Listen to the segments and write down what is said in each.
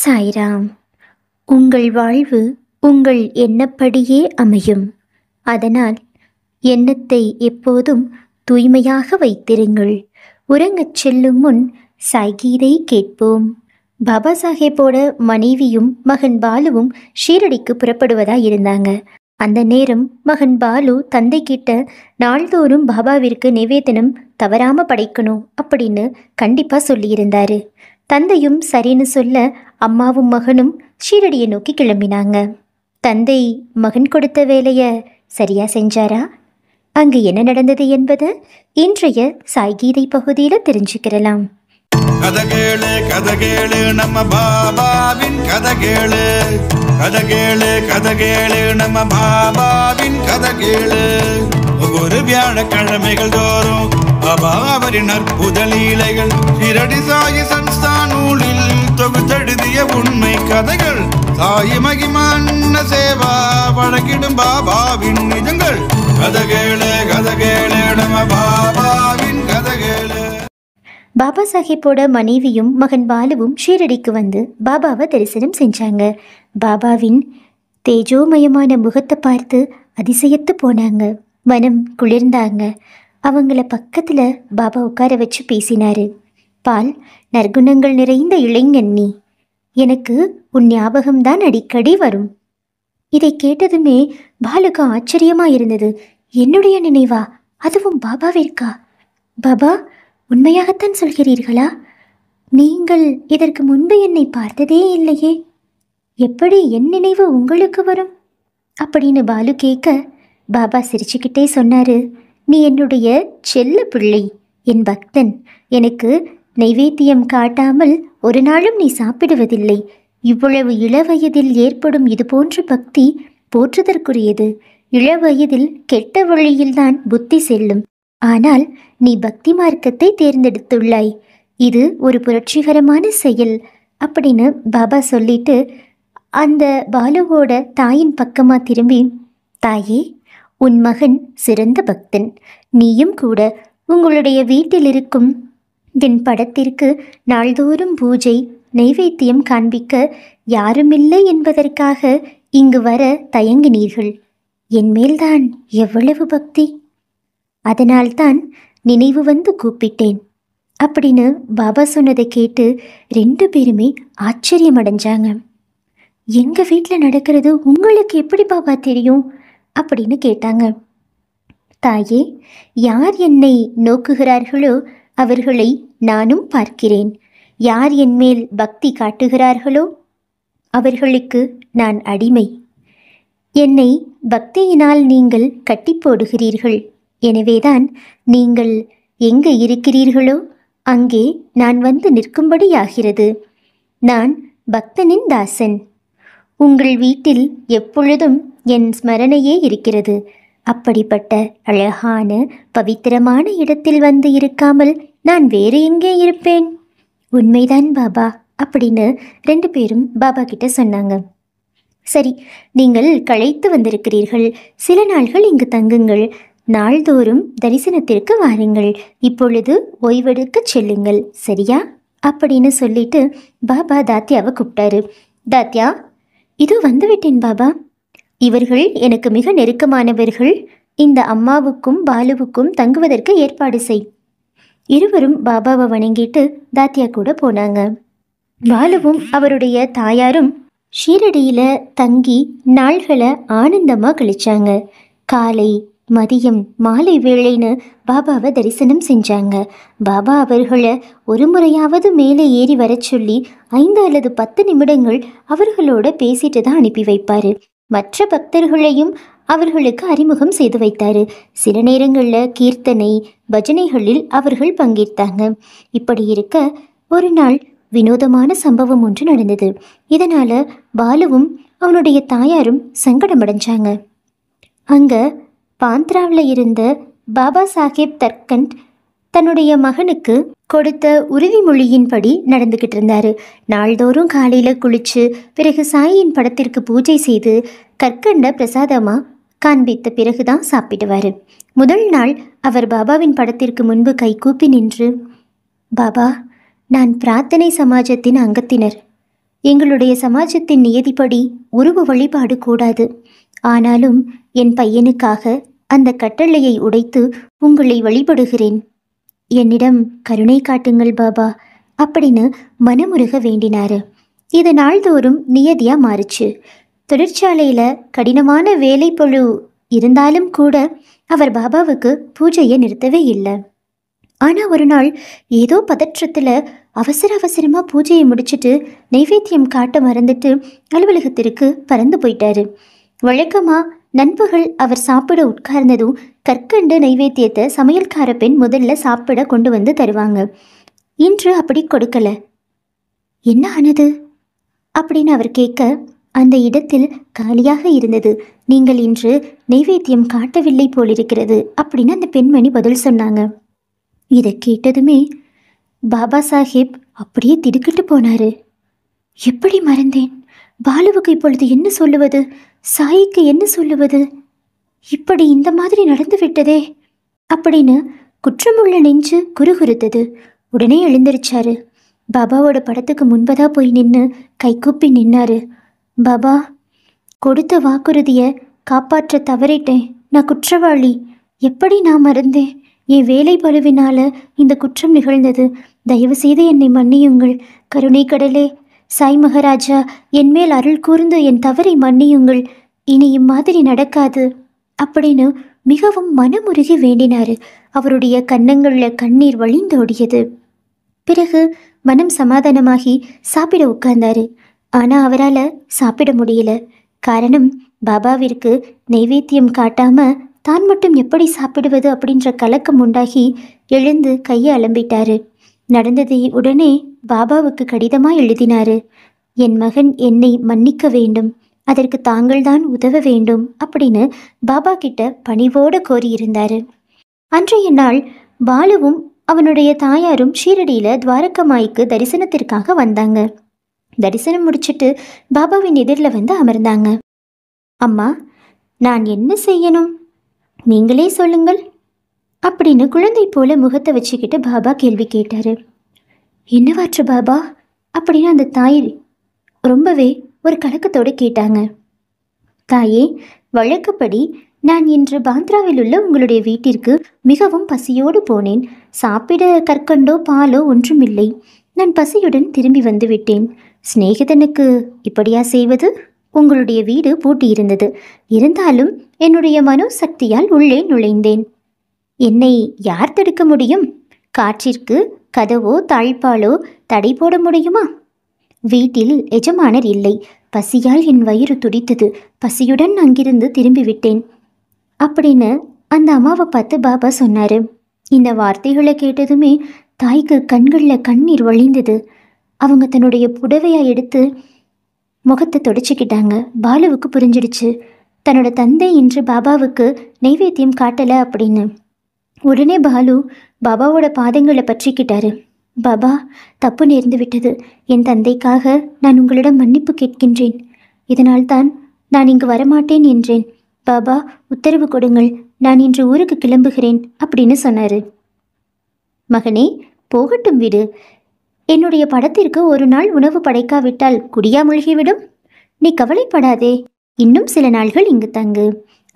சாய்ராம் உங்கள் வாழ்வு உங்கள் எண்ணப்படியே அமையும் அதனால் எண்ணத்தை எப்போதும் தூய்மையாக வைத்திருங்கள் உறங்கச் செல்லும் முன் சாய்கீதை கேட்போம் பாபா சாஹேப்போட மனைவியும் மகன் பாலுவும் ஷீரடிக்கு புறப்படுவதா இருந்தாங்க அந்த நேரம் மகன் பாலு தந்தை கிட்ட நாள்தோறும் பாபாவிற்கு நிவேதனம் தவறாம படைக்கணும் அப்படின்னு கண்டிப்பா சொல்லியிருந்தாரு தந்தையும் சரின்னு சொல்ல அம்மாவும் மகனும் ஷீரடியை நோக்கி கிளம்பினாங்க தந்தை மகன் கொடுத்த வேலையை சரியா செஞ்சாரா அங்கு என்ன நடந்தது என்பதை இன்றைய சாய்கீதை பகுதியில் தெரிஞ்சுக்கிறலாம் கதகேளு கதகேளு நம்ம பாபாவின் கதகேளு கதகேளு கதகேளு நம்ம பாபாவின் கதகேளு ஒவ்வொரு வியாழக்கிழமைகள் தோறும் பாபா அவரின் அற்புத லீலைகள் இரடி சாயி சன்ஸ்தான் நூலில் தொகுத்தெழுதிய உண்மை கதைகள் தாய் மகிமன்ன சேவா வழக்கிடும் பாபாவின் நிஜங்கள் கதகேளு கதகேளு நம பாபாவின் கதகேளு பாபா சாஹிப்போட மனைவியும் மகன் பாலுவும் ஷீரடிக்கு வந்து பாபாவை தரிசனம் செஞ்சாங்க பாபாவின் தேஜோமயமான முகத்தை பார்த்து அதிசயத்து போனாங்க மனம் குளிர்ந்தாங்க அவங்கள பக்கத்தில் பாபா உட்கார வச்சு பேசினாரு பால் நற்குணங்கள் நிறைந்த இளைஞன் நீ எனக்கு உன் ஞாபகம்தான் அடிக்கடி வரும் இதை கேட்டதுமே பாலுக்கு ஆச்சரியமா இருந்தது என்னுடைய நினைவா அதுவும் பாபாவிற்கா பாபா உண்மையாகத்தான் சொல்கிறீர்களா நீங்கள் இதற்கு முன்பு என்னை பார்த்ததே இல்லையே எப்படி என் நினைவு உங்களுக்கு வரும் அப்படின்னு பாலு கேட்க பாபா சிரிச்சுக்கிட்டே சொன்னாரு நீ என்னுடைய செல்ல பிள்ளை என் பக்தன் எனக்கு நைவேத்தியம் காட்டாமல் ஒரு நாளும் நீ சாப்பிடுவதில்லை இவ்வளவு இளவயதில் ஏற்படும் இதுபோன்ற பக்தி போற்றுதற்குரியது இளவயதில் கெட்ட வழியில்தான் புத்தி செல்லும் ஆனால் நீ பக்தி மார்க்கத்தை தேர்ந்தெடுத்துள்ளாய் இது ஒரு புரட்சிகரமான செயல் அப்படின்னு பாபா சொல்லிட்டு அந்த பாலுவோட தாயின் பக்கமாக திரும்பி தாயே உன் மகன் சிறந்த பக்தன் நீயும் கூட உங்களுடைய வீட்டில் இருக்கும் என் படத்திற்கு நாள்தோறும் பூஜை நைவேத்தியம் காண்பிக்க யாருமில்லை என்பதற்காக இங்கு வர தயங்கினீர்கள் என்மேல்தான் எவ்வளவு பக்தி அதனால்தான் நினைவு வந்து கூப்பிட்டேன் அப்படின்னு பாபா சொன்னதை கேட்டு ரெண்டு பேருமே ஆச்சரியமடைஞ்சாங்க எங்க எங்கள் வீட்டில் நடக்கிறது உங்களுக்கு எப்படி பாபா தெரியும் அப்படின்னு கேட்டாங்க தாயே யார் என்னை நோக்குகிறார்களோ அவர்களை நானும் பார்க்கிறேன் யார் என்மேல் பக்தி காட்டுகிறார்களோ அவர்களுக்கு நான் அடிமை என்னை பக்தியினால் நீங்கள் கட்டி போடுகிறீர்கள் எனவேதான் நீங்கள் எங்கு இருக்கிறீர்களோ அங்கே நான் வந்து நிற்கும்படியாகிறது நான் பக்தனின் தாசன் உங்கள் வீட்டில் எப்பொழுதும் என் ஸ்மரணையே இருக்கிறது அப்படிப்பட்ட அழகான பவித்திரமான இடத்தில் வந்து இருக்காமல் நான் வேறு எங்கே இருப்பேன் உண்மைதான் பாபா அப்படின்னு ரெண்டு பேரும் பாபா கிட்ட சொன்னாங்க சரி நீங்கள் களைத்து வந்திருக்கிறீர்கள் சில நாள்கள் இங்கு தங்குங்கள் நாள்தோறும் தரிசனத்திற்கு வாருங்கள் இப்பொழுது ஓய்வெடுக்க செல்லுங்கள் சரியா அப்படின்னு சொல்லிட்டு பாபா தாத்தியாவை கூப்பிட்டாரு தாத்தியா இதோ வந்துவிட்டேன் பாபா இவர்கள் எனக்கு மிக நெருக்கமானவர்கள் இந்த அம்மாவுக்கும் பாலுவுக்கும் தங்குவதற்கு ஏற்பாடு செய் இருவரும் பாபாவை வணங்கிட்டு தாத்தியா கூட போனாங்க பாலுவும் அவருடைய தாயாரும் ஷீரடியில் தங்கி நாள்களை ஆனந்தமாக கழிச்சாங்க காலை மதியம் மாலை வேளைன்னு பாபாவை தரிசனம் செஞ்சாங்க பாபா அவர்களை ஒரு முறையாவது மேலே ஏறி வர சொல்லி ஐந்து அல்லது பத்து நிமிடங்கள் அவர்களோட பேசிட்டு தான் அனுப்பி வைப்பார் மற்ற பக்தர்களையும் அவர்களுக்கு அறிமுகம் செய்து வைத்தார் சில நேரங்களில் கீர்த்தனை பஜனைகளில் அவர்கள் பங்கேற்றாங்க இப்படி இருக்க ஒரு நாள் வினோதமான சம்பவம் ஒன்று நடந்தது இதனால் பாலுவும் அவனுடைய தாயாரும் சங்கடமடைஞ்சாங்க அங்கே பாந்த்ராவில் இருந்த பாபா சாஹேப் தர்கண்ட் தன்னுடைய மகனுக்கு கொடுத்த உறுதிமொழியின்படி நடந்துக்கிட்டு இருந்தாரு நாள்தோறும் காலையில் குளிச்சு பிறகு சாயின் படத்திற்கு பூஜை செய்து கற்கண்ட பிரசாதமா காண்பித்த பிறகுதான் சாப்பிடுவார் முதல் நாள் அவர் பாபாவின் படத்திற்கு முன்பு கைகூப்பி நின்று பாபா நான் பிரார்த்தனை சமாஜத்தின் அங்கத்தினர் எங்களுடைய சமாஜத்தின் நியதிப்படி உருவ வழிபாடு கூடாது ஆனாலும் என் பையனுக்காக அந்த கட்டளையை உடைத்து உங்களை வழிபடுகிறேன் என்னிடம் கருணை காட்டுங்கள் பாபா அப்படின்னு மனமுருக வேண்டினாரு இது நாள்தோறும் நியதியாக மாறுச்சு தொழிற்சாலையில் கடினமான வேலை பொழு இருந்தாலும் கூட அவர் பாபாவுக்கு பூஜையை நிறுத்தவே இல்லை ஆனால் ஒரு நாள் ஏதோ பதற்றத்தில் அவசர அவசரமாக பூஜையை முடிச்சுட்டு நைவேத்தியம் காட்ட மறந்துட்டு அலுவலகத்திற்கு பறந்து போயிட்டாரு வழக்கமாக நண்பர்கள் அவர் சாப்பிட உட்கார்ந்ததும் கற்கண்டு நைவேத்தியத்தை சமையல்கார பெண் முதல்ல சாப்பிட கொண்டு வந்து தருவாங்க இன்று அப்படி கொடுக்கல என்ன ஆனது அப்படின்னு அவர் கேட்க அந்த இடத்தில் காலியாக இருந்தது நீங்கள் இன்று நைவேத்தியம் காட்டவில்லை போலிருக்கிறது அப்படின்னு அந்த பெண்மணி பதில் சொன்னாங்க இதை கேட்டதுமே பாபா சாஹிப் அப்படியே திடுக்கிட்டு போனாரு எப்படி மறந்தேன் பாலுவுக்கு இப்பொழுது என்ன சொல்லுவது சாயிக்கு என்ன சொல்லுவது இப்படி இந்த மாதிரி நடந்து விட்டதே அப்படின்னு குற்றமுள்ள நெஞ்சு குறுகுறுத்தது உடனே எழுந்திருச்சாரு பாபாவோட படத்துக்கு முன்பதாக போய் நின்று கைகூப்பி நின்னாரு பாபா கொடுத்த வாக்குறுதியை காப்பாற்ற தவறிட்டேன் நான் குற்றவாளி எப்படி நான் மறந்தேன் என் வேலை பழுவினால இந்த குற்றம் நிகழ்ந்தது தயவு செய்து என்னை மன்னியுங்கள் கருணை கடலே சாய் மகாராஜா என்மேல் அருள் கூர்ந்து என் தவறை மன்னியுங்கள் இனி இம்மாதிரி நடக்காது அப்படின்னு மிகவும் மனமுருகி வேண்டினார் அவருடைய கன்னங்களில் கண்ணீர் வழிந்தோடியது பிறகு மனம் சமாதானமாகி சாப்பிட உட்கார்ந்தாரு ஆனால் அவரால் சாப்பிட முடியல காரணம் பாபாவிற்கு நைவேத்தியம் காட்டாம தான் மட்டும் எப்படி சாப்பிடுவது அப்படின்ற கலக்கம் உண்டாகி எழுந்து கையை அலம்பிட்டாரு நடந்ததை உடனே பாபாவுக்கு கடிதமாக எழுதினாரு என் மகன் என்னை மன்னிக்க வேண்டும் அதற்கு தாங்கள்தான் உதவ வேண்டும் அப்படின்னு பாபா கிட்ட பணிவோடு கோரியிருந்தாரு அன்றைய நாள் பாலுவும் அவனுடைய தாயாரும் ஷீரடியில் துவாரக்கமாய்க்கு தரிசனத்திற்காக வந்தாங்க தரிசனம் முடிச்சிட்டு பாபாவின் எதிரில் வந்து அமர்ந்தாங்க அம்மா நான் என்ன செய்யணும் நீங்களே சொல்லுங்கள் அப்படின்னு குழந்தை போல முகத்தை வச்சுக்கிட்டு பாபா கேள்வி கேட்டாரு என்னவாற்று பாபா அப்படின்னு அந்த தாய் ரொம்பவே ஒரு கலக்கத்தோடு கேட்டாங்க தாயே வழக்கப்படி நான் இன்று பாந்த்ராவில் உள்ள உங்களுடைய வீட்டிற்கு மிகவும் பசியோடு போனேன் சாப்பிட கற்கண்டோ பாலோ ஒன்றுமில்லை நான் பசியுடன் திரும்பி வந்துவிட்டேன் சிநேகிதனுக்கு இப்படியா செய்வது உங்களுடைய வீடு பூட்டியிருந்தது இருந்தாலும் என்னுடைய மனோ சக்தியால் உள்ளே நுழைந்தேன் என்னை யார் தடுக்க முடியும் காற்றிற்கு கதவோ தாழ்பாலோ தடை போட முடியுமா வீட்டில் எஜமானர் இல்லை பசியால் என் வயிறு துடித்தது பசியுடன் அங்கிருந்து திரும்பிவிட்டேன் அப்படின்னு அந்த அம்மாவை பார்த்து பாபா சொன்னார் இந்த வார்த்தைகளை கேட்டதுமே தாய்க்கு கண்களில் கண்ணீர் வழிந்தது அவங்க தன்னுடைய புடவையாக எடுத்து முகத்தை தொடச்சிக்கிட்டாங்க பாலுவுக்கு புரிஞ்சிடுச்சு தன்னோட தந்தை இன்று பாபாவுக்கு நைவேத்தியம் காட்டலை அப்படின்னு உடனே பாலு பாபாவோட பாதங்களை பற்றிக்கிட்டாரு பாபா தப்பு நேர்ந்து விட்டது என் தந்தைக்காக நான் உங்களிடம் மன்னிப்பு கேட்கின்றேன் இதனால்தான் நான் இங்கு வரமாட்டேன் என்றேன் பாபா உத்தரவு கொடுங்கள் நான் இன்று ஊருக்கு கிளம்புகிறேன் அப்படின்னு சொன்னாரு மகனே போகட்டும் விடு என்னுடைய படத்திற்கு ஒரு நாள் உணவு படைக்காவிட்டால் குடியா மூழ்கிவிடும் நீ கவலைப்படாதே இன்னும் சில நாள்கள் இங்கு தங்கு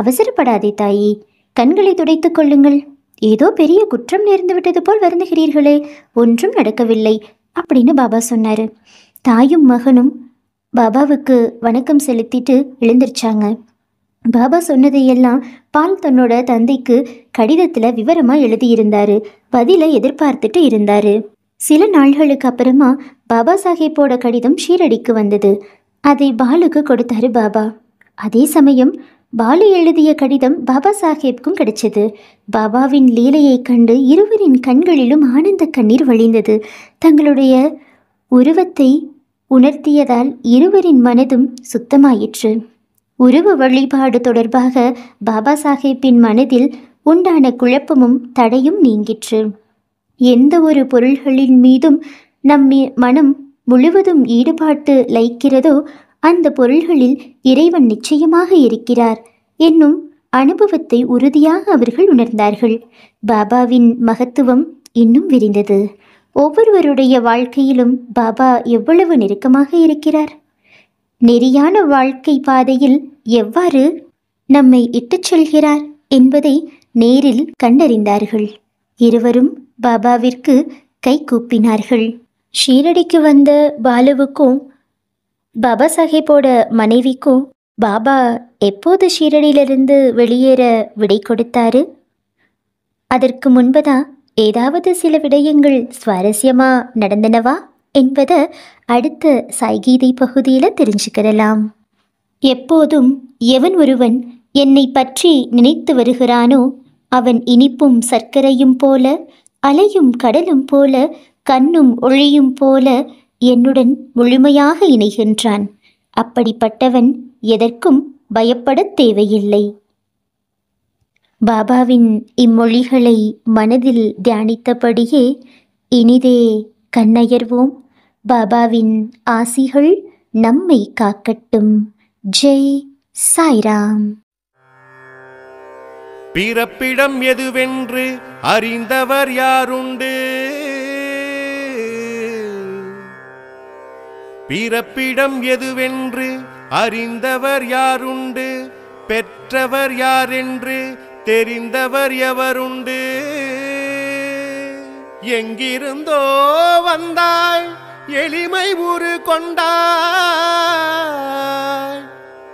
அவசரப்படாதே தாயி கண்களை துடைத்துக் கொள்ளுங்கள் ஏதோ பெரிய குற்றம் நேர்ந்து விட்டது போல் வருந்துகிறீர்களே ஒன்றும் நடக்கவில்லை அப்படின்னு பாபா சொன்னார் தாயும் மகனும் பாபாவுக்கு வணக்கம் செலுத்திட்டு எழுந்திருச்சாங்க பாபா சொன்னதையெல்லாம் பால் தன்னோட தந்தைக்கு கடிதத்தில் விவரமாக எழுதியிருந்தார் பதில எதிர்பார்த்துட்டு இருந்தார் சில நாள்களுக்கு அப்புறமா பாபா சாஹேப்போட கடிதம் ஷீரடிக்கு வந்தது அதை பாலுக்கு கொடுத்தாரு பாபா அதே சமயம் பாலு எழுதிய கடிதம் பாபா சாஹேப்க்கும் கிடைச்சது பாபாவின் லீலையைக் கண்டு இருவரின் கண்களிலும் ஆனந்த கண்ணீர் வழிந்தது தங்களுடைய உருவத்தை உணர்த்தியதால் இருவரின் மனதும் சுத்தமாயிற்று உருவ வழிபாடு தொடர்பாக பாபா சாஹேப்பின் மனதில் உண்டான குழப்பமும் தடையும் நீங்கிற்று எந்த ஒரு பொருள்களின் மீதும் நம் மனம் முழுவதும் ஈடுபாட்டு லைக்கிறதோ அந்த பொருள்களில் இறைவன் நிச்சயமாக இருக்கிறார் என்னும் அனுபவத்தை உறுதியாக அவர்கள் உணர்ந்தார்கள் பாபாவின் மகத்துவம் இன்னும் விரிந்தது ஒவ்வொருவருடைய வாழ்க்கையிலும் பாபா எவ்வளவு நெருக்கமாக இருக்கிறார் நெறியான வாழ்க்கை பாதையில் எவ்வாறு நம்மை இட்டுச் செல்கிறார் என்பதை நேரில் கண்டறிந்தார்கள் இருவரும் பாபாவிற்கு கை கூப்பினார்கள் ஷீரடிக்கு வந்த பாலுவுக்கும் பாபா சாஹேப்போட மனைவிக்கும் பாபா எப்போது ஷீரடியிலிருந்து வெளியேற விடை கொடுத்தாரு அதற்கு முன்பதான் ஏதாவது சில விடயங்கள் சுவாரஸ்யமா நடந்தனவா என்பதை அடுத்த சாய்கீதை பகுதியில் தெரிஞ்சுக்கிடலாம் எப்போதும் எவன் ஒருவன் என்னை பற்றி நினைத்து வருகிறானோ அவன் இனிப்பும் சர்க்கரையும் போல அலையும் கடலும் போல கண்ணும் ஒளியும் போல என்னுடன் முழுமையாக இணைகின்றான் அப்படிப்பட்டவன் எதற்கும் பயப்படத் தேவையில்லை பாபாவின் இம்மொழிகளை மனதில் தியானித்தபடியே இனிதே கண்ணயர்வோம் பாபாவின் ஆசிகள் நம்மை காக்கட்டும் ஜெய் சாய்ராம் பிறப்பிடம் எதுவென்று அறிந்தவர் யாருண்டு பிறப்பிடம் எதுவென்று அறிந்தவர் யாருண்டு பெற்றவர் யாரென்று தெரிந்தவர் எவருண்டு எங்கிருந்தோ வந்தாய் எளிமை ஊறு கொண்டாய்